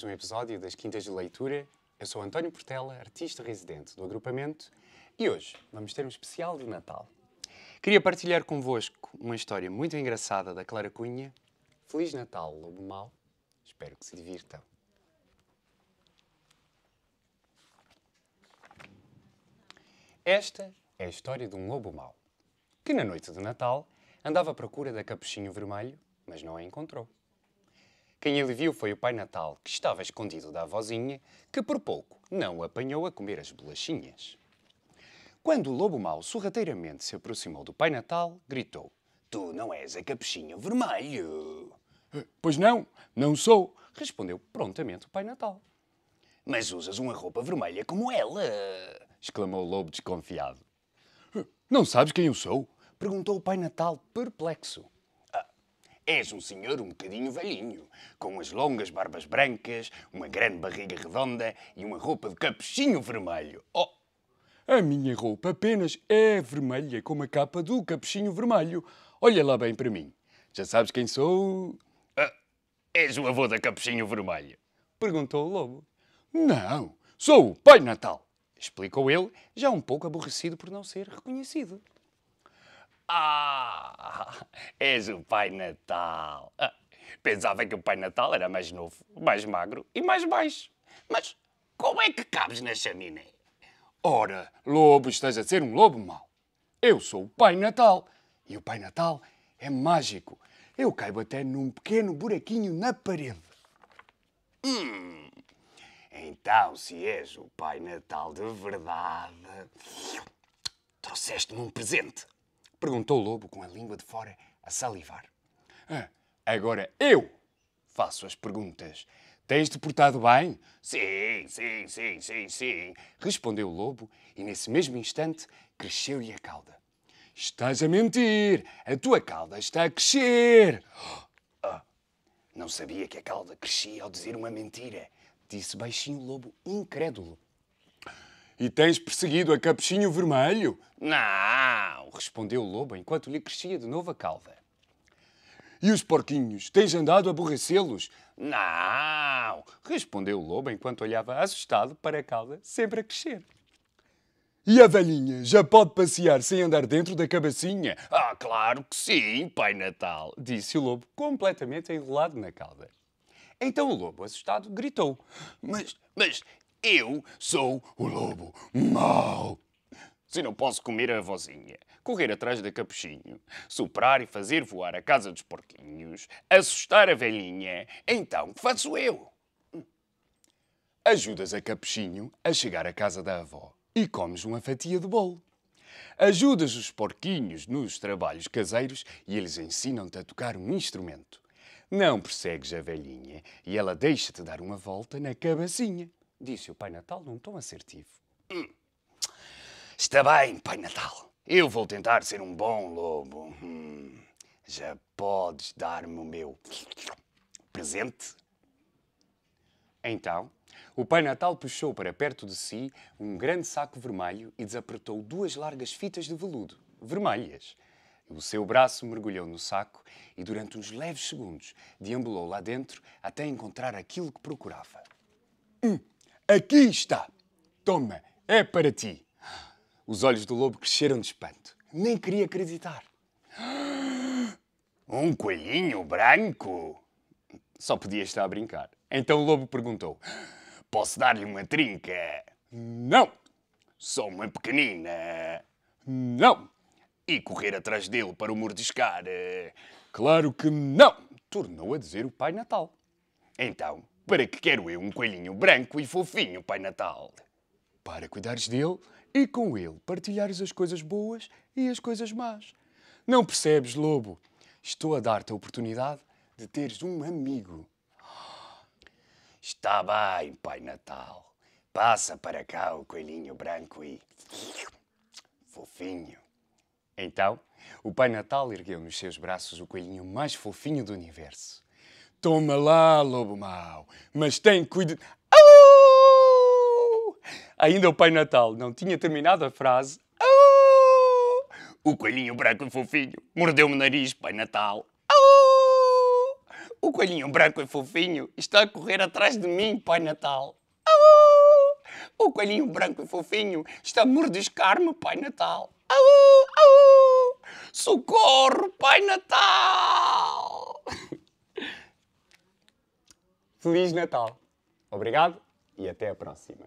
mais um episódio das Quintas de Leitura. Eu sou António Portela, artista residente do agrupamento, e hoje vamos ter um especial de Natal. Queria partilhar convosco uma história muito engraçada da Clara Cunha. Feliz Natal, Lobo Mal. Espero que se divirtam. Esta é a história de um lobo mau, que na noite de Natal andava à procura da capuchinho vermelho, mas não a encontrou. Quem ele viu foi o Pai Natal, que estava escondido da avózinha, que por pouco não o apanhou a comer as bolachinhas. Quando o lobo mau sorrateiramente se aproximou do Pai Natal, gritou: Tu não és a capuchinha vermelho. Eh, pois não, não sou, respondeu prontamente o Pai Natal. Mas usas uma roupa vermelha como ela, exclamou o lobo desconfiado. Eh, não sabes quem eu sou? perguntou o Pai Natal perplexo. És um senhor um bocadinho velhinho, com as longas barbas brancas, uma grande barriga redonda e uma roupa de capuchinho vermelho. Oh! A minha roupa apenas é vermelha, como a capa do capuchinho vermelho. Olha lá bem para mim. Já sabes quem sou? Ah, és o avô da capuchinho vermelho? Perguntou o lobo. Não, sou o Pai Natal, explicou ele, já um pouco aborrecido por não ser reconhecido. Ah! és o Pai Natal. Ah, pensava que o Pai Natal era mais novo, mais magro e mais baixo. Mas como é que cabes na chaminé? Ora, lobo, estás a ser um lobo mau. Eu sou o Pai Natal e o Pai Natal é mágico. Eu caibo até num pequeno buraquinho na parede. Hum, então, se és o Pai Natal de verdade, trouxeste-me um presente. Perguntou o lobo com a língua de fora a salivar. Ah, agora eu faço as perguntas. Tens-te portado bem? Sim, sim, sim, sim, sim, respondeu o lobo e nesse mesmo instante cresceu-lhe a cauda. Estás a mentir! A tua cauda está a crescer! Ah, não sabia que a cauda crescia ao dizer uma mentira, disse baixinho o lobo incrédulo. E tens perseguido a Capuchinho Vermelho? Não, respondeu o lobo enquanto lhe crescia de novo a calva. E os porquinhos? Tens andado a aborrecê-los? Não, respondeu o lobo enquanto olhava assustado para a calva sempre a crescer. E a velhinha já pode passear sem andar dentro da cabecinha? Ah, claro que sim, Pai Natal, disse o lobo, completamente enrolado na calda. Então o lobo, assustado, gritou: Mas, mas eu sou o lobo mau. Se não posso comer a vozinha, correr atrás da capuchinho, soprar e fazer voar a casa dos porquinhos, assustar a velhinha, então faço eu. Ajudas a capuchinho a chegar à casa da avó e comes uma fatia de bolo. Ajudas os porquinhos nos trabalhos caseiros e eles ensinam-te a tocar um instrumento. Não persegues a velhinha e ela deixa-te dar uma volta na cabecinha. Disse o Pai Natal num tom assertivo. Hum. Está bem, Pai Natal. Eu vou tentar ser um bom lobo. Hum. Já podes dar-me o meu presente? Então, o Pai Natal puxou para perto de si um grande saco vermelho e desapertou duas largas fitas de veludo, vermelhas. O seu braço mergulhou no saco e, durante uns leves segundos, deambulou lá dentro até encontrar aquilo que procurava. Hum. Aqui está. Toma, é para ti. Os olhos do lobo cresceram de espanto. Nem queria acreditar. Um coelhinho branco? Só podia estar a brincar. Então o lobo perguntou: Posso dar-lhe uma trinca? Não! Só uma pequenina! Não! E correr atrás dele para o mordiscar? Claro que não! Tornou a dizer o Pai Natal. Então, para que quero eu um coelhinho branco e fofinho, Pai Natal? Para cuidares dele e com ele partilhares as coisas boas e as coisas más. Não percebes, lobo? Estou a dar-te a oportunidade de teres um amigo. Está bem, Pai Natal. Passa para cá o coelhinho branco e. fofinho. Então, o Pai Natal ergueu nos seus braços o coelhinho mais fofinho do universo. Toma lá, lobo mau, mas tem cuidado. Ainda o Pai Natal não tinha terminado a frase. O coelhinho branco e fofinho mordeu-me o nariz, Pai Natal. O coelhinho branco e fofinho está a correr atrás de mim, Pai Natal. O coelhinho branco e fofinho está a mordiscar-me, Pai Natal. Oh! Socorro, Pai Natal! Feliz Natal. Obrigado e até a próxima.